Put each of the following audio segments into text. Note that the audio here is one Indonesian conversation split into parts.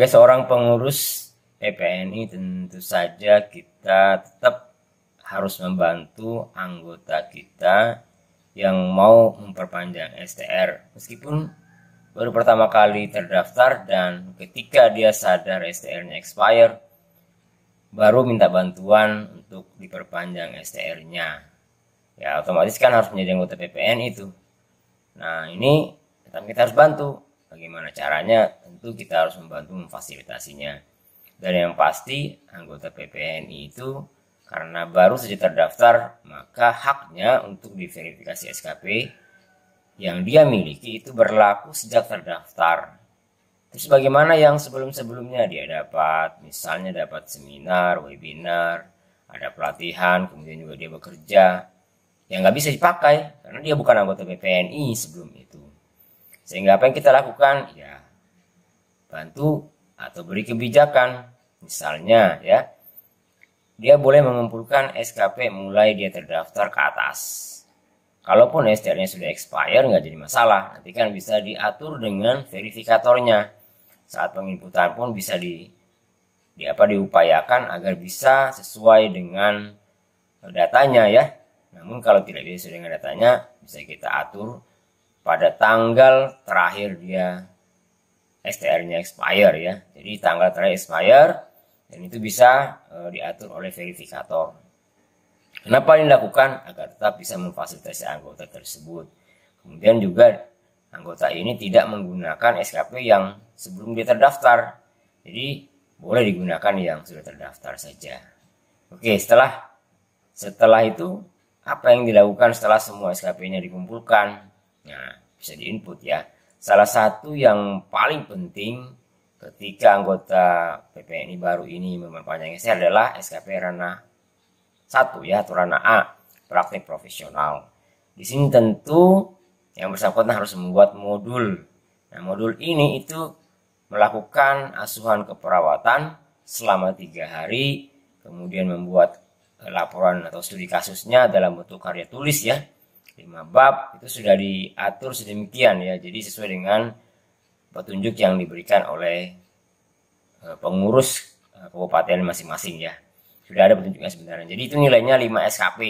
Sebagai seorang pengurus e PPNI tentu saja kita tetap harus membantu anggota kita yang mau memperpanjang STR. Meskipun baru pertama kali terdaftar dan ketika dia sadar STR-nya expire, baru minta bantuan untuk diperpanjang STR-nya. Ya otomatis kan harus menjadi anggota PPN itu. Nah ini kita harus bantu Bagaimana caranya? Tentu kita harus membantu memfasilitasinya. Dan yang pasti anggota PPNI itu karena baru saja terdaftar, maka haknya untuk diverifikasi SKP yang dia miliki itu berlaku sejak terdaftar. Terus bagaimana yang sebelum-sebelumnya dia dapat, misalnya dapat seminar, webinar, ada pelatihan, kemudian juga dia bekerja, yang nggak bisa dipakai karena dia bukan anggota PPNI sebelum itu. Sehingga apa yang kita lakukan? Ya, bantu atau beri kebijakan. Misalnya ya, dia boleh mengumpulkan SKP mulai dia terdaftar ke atas. Kalaupun STR-nya sudah expired nggak jadi masalah. Nanti kan bisa diatur dengan verifikatornya. Saat penginputan pun bisa di, di apa diupayakan agar bisa sesuai dengan datanya ya. Namun kalau tidak bisa dengan datanya, bisa kita atur pada tanggal terakhir dia STR-nya expire ya. Jadi tanggal terakhir expire dan itu bisa e, diatur oleh verifikator. Kenapa ini dilakukan? Agar tetap bisa memfasilitasi anggota tersebut. Kemudian juga anggota ini tidak menggunakan SKP yang sebelum dia terdaftar. Jadi boleh digunakan yang sudah terdaftar saja. Oke, setelah setelah itu apa yang dilakukan setelah semua SKP-nya dikumpulkan? Nah, bisa di input ya. Salah satu yang paling penting ketika anggota PPNI baru ini memperpanjang SR adalah SKP ranah 1 ya atau ranah A, praktik profesional. Di sini tentu yang bersangkutan harus membuat modul. Nah, modul ini itu melakukan asuhan keperawatan selama tiga hari, kemudian membuat laporan atau studi kasusnya dalam bentuk karya tulis ya, lima bab itu sudah diatur sedemikian ya jadi sesuai dengan petunjuk yang diberikan oleh eh, pengurus eh, kabupaten masing-masing ya sudah ada petunjuknya sebenarnya jadi itu nilainya 5 SKP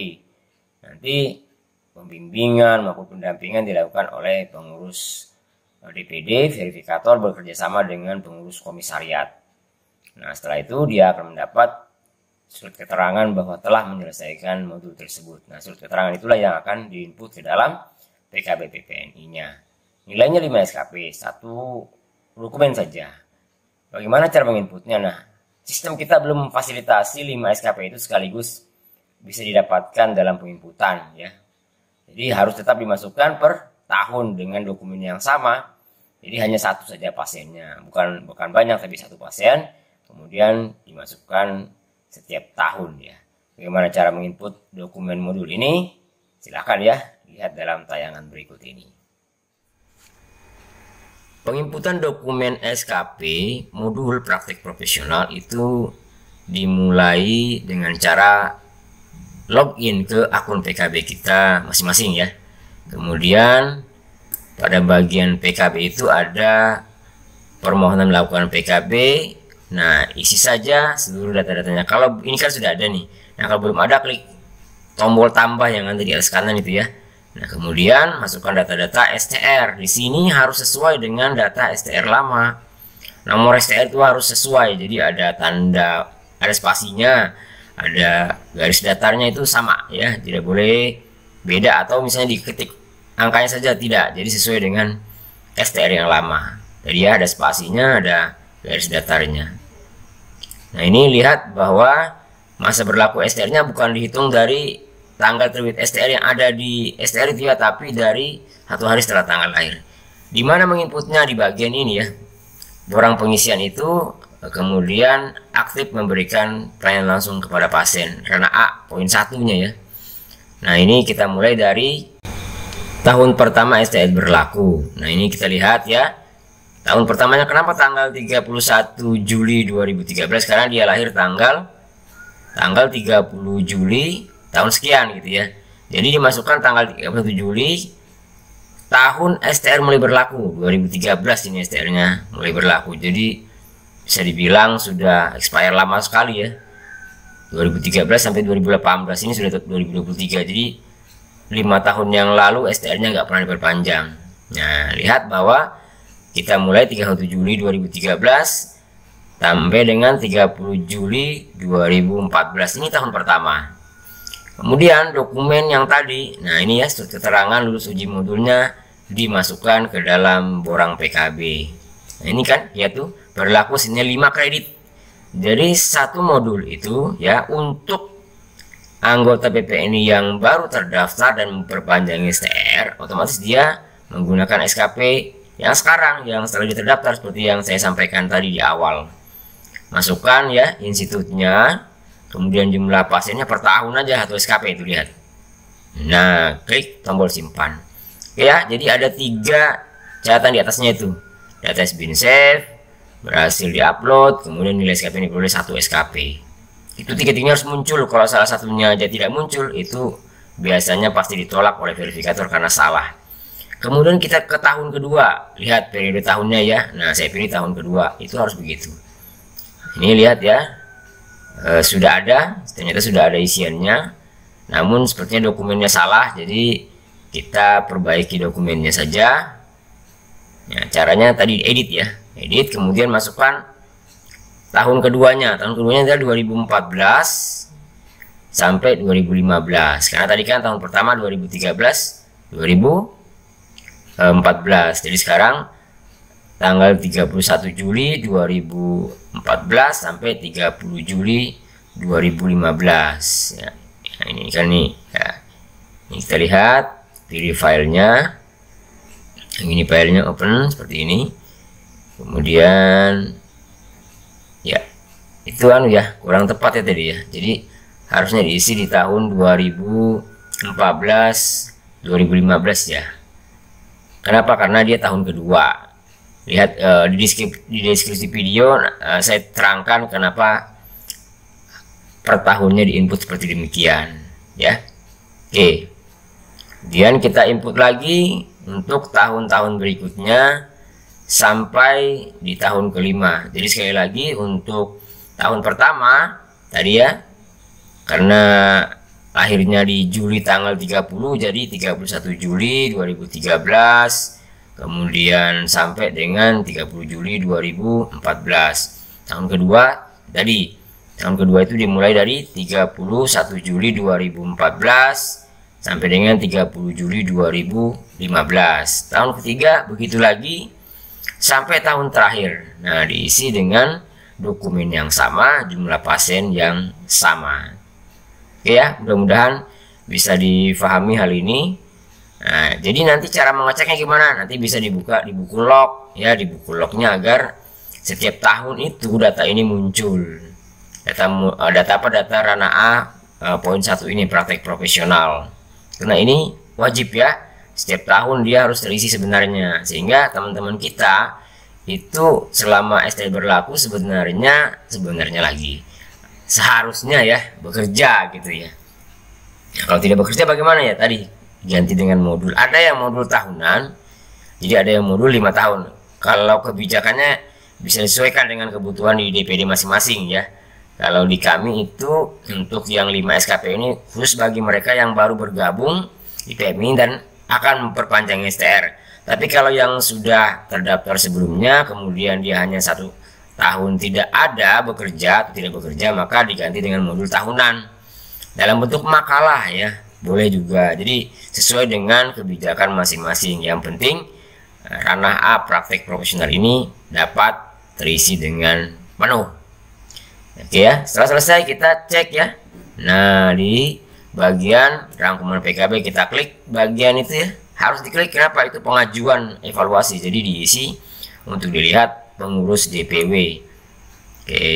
nanti pembimbingan maupun pendampingan dilakukan oleh pengurus DPD eh, verifikator bekerjasama dengan pengurus komisariat nah setelah itu dia akan mendapat surat keterangan bahwa telah menyelesaikan modul tersebut. Nah, surat keterangan itulah yang akan diinput ke dalam PKB PPNI-nya. Nilainya 5 SKP, satu dokumen saja. Bagaimana cara menginputnya? Nah, sistem kita belum fasilitasi 5 SKP itu sekaligus bisa didapatkan dalam penginputan ya. Jadi harus tetap dimasukkan per tahun dengan dokumen yang sama. Jadi hanya satu saja pasiennya, bukan bukan banyak tapi satu pasien. Kemudian dimasukkan setiap tahun ya. Bagaimana cara menginput dokumen modul ini? Silakan ya, lihat dalam tayangan berikut ini. Penginputan dokumen SKP modul praktik profesional itu dimulai dengan cara login ke akun PKB kita masing-masing ya. Kemudian pada bagian PKB itu ada permohonan melakukan PKB, Nah, isi saja seluruh data-datanya. Kalau ini kan sudah ada nih. Nah, kalau belum ada klik tombol tambah yang ada di atas kanan itu ya. Nah, kemudian masukkan data-data STR. Di sini harus sesuai dengan data STR lama. Nomor STR itu harus sesuai. Jadi ada tanda, ada spasinya, ada garis datarnya itu sama ya. Tidak boleh beda atau misalnya diketik angkanya saja tidak. Jadi sesuai dengan STR yang lama. Jadi ya ada spasinya, ada garis datarnya nah ini lihat bahwa masa berlaku STR nya bukan dihitung dari tanggal terbit STR yang ada di STR itu ya tapi dari satu hari setelah tanggal lahir di mana menginputnya di bagian ini ya orang pengisian itu kemudian aktif memberikan pelayanan langsung kepada pasien karena A poin satunya ya nah ini kita mulai dari tahun pertama STR berlaku nah ini kita lihat ya Tahun pertamanya kenapa tanggal 31 Juli 2013 karena dia lahir tanggal tanggal 30 Juli tahun sekian gitu ya. Jadi dimasukkan tanggal 31 Juli tahun STR mulai berlaku 2013 ini STR-nya mulai berlaku. Jadi bisa dibilang sudah expire lama sekali ya. 2013 sampai 2018 ini sudah 2023 jadi lima tahun yang lalu STR-nya nggak pernah diperpanjang. Nah lihat bahwa kita mulai 31 Juli 2013 sampai dengan 30 Juli 2014 ini tahun pertama kemudian dokumen yang tadi nah ini ya surat keterangan lulus uji modulnya dimasukkan ke dalam borang PKB nah ini kan ya tuh berlaku sini 5 kredit jadi satu modul itu ya untuk anggota PPNI yang baru terdaftar dan memperpanjang STR otomatis dia menggunakan SKP yang sekarang yang setelah terdaftar seperti yang saya sampaikan tadi di awal masukkan ya institutnya kemudian jumlah pasiennya per tahun aja atau SKP itu lihat nah klik tombol simpan ya jadi ada tiga catatan di atasnya itu data has been saved berhasil diupload kemudian nilai SKP ini boleh satu SKP itu tiga-tiganya harus muncul kalau salah satunya aja tidak muncul itu biasanya pasti ditolak oleh verifikator karena salah Kemudian kita ke tahun kedua, lihat periode tahunnya ya. Nah, saya pilih tahun kedua, itu harus begitu. Ini lihat ya, e, sudah ada, ternyata sudah ada isiannya. Namun sepertinya dokumennya salah, jadi kita perbaiki dokumennya saja. Nah, caranya tadi edit ya, edit kemudian masukkan tahun keduanya. Tahun keduanya adalah 2014 sampai 2015 karena tadi kan tahun pertama 2013 2000 2014 eh, jadi sekarang tanggal 31 Juli 2014 sampai 30 Juli 2015 ya, Nah, ini kan nih ya. ini kita lihat pilih filenya yang ini filenya open seperti ini kemudian ya itu anu ya kurang tepat ya tadi ya jadi harusnya diisi di tahun 2014 2015 ya Kenapa? Karena dia tahun kedua. Lihat uh, di, deskripsi, di deskripsi video uh, saya terangkan kenapa per tahunnya di input seperti demikian, ya. Oke. Kemudian kita input lagi untuk tahun-tahun berikutnya sampai di tahun kelima. Jadi sekali lagi untuk tahun pertama tadi ya karena akhirnya di Juli tanggal 30 jadi 31 Juli 2013 kemudian sampai dengan 30 Juli 2014 tahun kedua tadi tahun kedua itu dimulai dari 31 Juli 2014 sampai dengan 30 Juli 2015 tahun ketiga begitu lagi sampai tahun terakhir nah diisi dengan dokumen yang sama jumlah pasien yang sama Oke ya, mudah-mudahan bisa difahami hal ini. Nah, jadi nanti cara mengeceknya gimana? Nanti bisa dibuka di buku log ya, di buku lognya agar setiap tahun itu data ini muncul. Data eh, data apa data ranah A eh, poin satu ini praktek profesional. Karena ini wajib ya, setiap tahun dia harus terisi sebenarnya sehingga teman-teman kita itu selama ST berlaku sebenarnya sebenarnya lagi seharusnya ya bekerja gitu ya. Nah, kalau tidak bekerja bagaimana ya tadi ganti dengan modul. Ada yang modul tahunan, jadi ada yang modul lima tahun. Kalau kebijakannya bisa disesuaikan dengan kebutuhan di DPD masing-masing ya. Kalau di kami itu untuk yang 5 SKP ini khusus bagi mereka yang baru bergabung di PMI dan akan memperpanjang STR. Tapi kalau yang sudah terdaftar sebelumnya, kemudian dia hanya satu tahun tidak ada bekerja atau tidak bekerja maka diganti dengan modul tahunan dalam bentuk makalah ya boleh juga jadi sesuai dengan kebijakan masing-masing yang penting ranah A praktek profesional ini dapat terisi dengan penuh oke ya setelah selesai kita cek ya nah di bagian rangkuman PKB kita klik bagian itu ya harus diklik kenapa itu pengajuan evaluasi jadi diisi untuk dilihat pengurus DPW. Oke.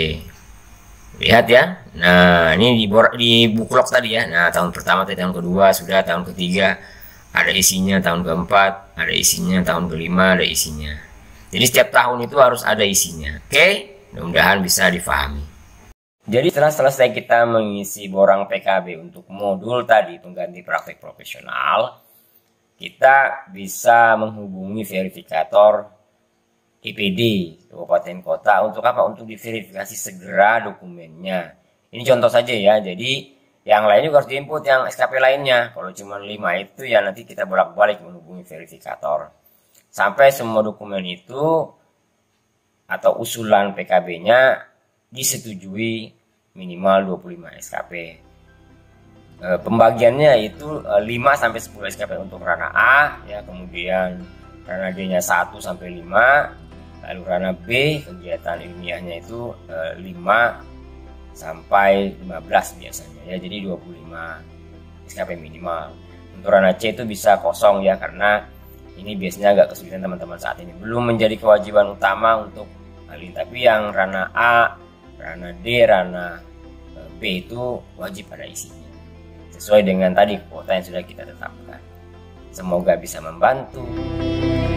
Lihat ya. Nah, ini di di buklok tadi ya. Nah, tahun pertama tadi tahun kedua sudah tahun ketiga ada isinya, tahun keempat ada isinya, tahun kelima ada isinya. Jadi setiap tahun itu harus ada isinya. Oke? Mudah-mudahan bisa difahami. Jadi setelah selesai kita mengisi borang PKB untuk modul tadi pengganti praktek profesional, kita bisa menghubungi verifikator IPD kabupaten kota untuk apa? Untuk diverifikasi segera dokumennya. Ini contoh saja ya. Jadi yang lain juga harus diinput yang SKP lainnya. Kalau cuma lima itu ya nanti kita bolak-balik menghubungi verifikator. Sampai semua dokumen itu atau usulan PKB-nya disetujui minimal 25 SKP. E, pembagiannya itu 5 e, sampai 10 SKP untuk ranah A ya, kemudian ranah D-nya 1 sampai 5, Lalu Rana B kegiatan ilmiahnya itu e, eh, 5 sampai 15 biasanya ya jadi 25 SKP minimal. Untuk Rana C itu bisa kosong ya karena ini biasanya agak kesulitan teman-teman saat ini. Belum menjadi kewajiban utama untuk ini tapi yang Rana A, Rana D, Rana eh, B itu wajib pada isinya. Sesuai dengan tadi kuota yang sudah kita tetapkan. Semoga bisa membantu.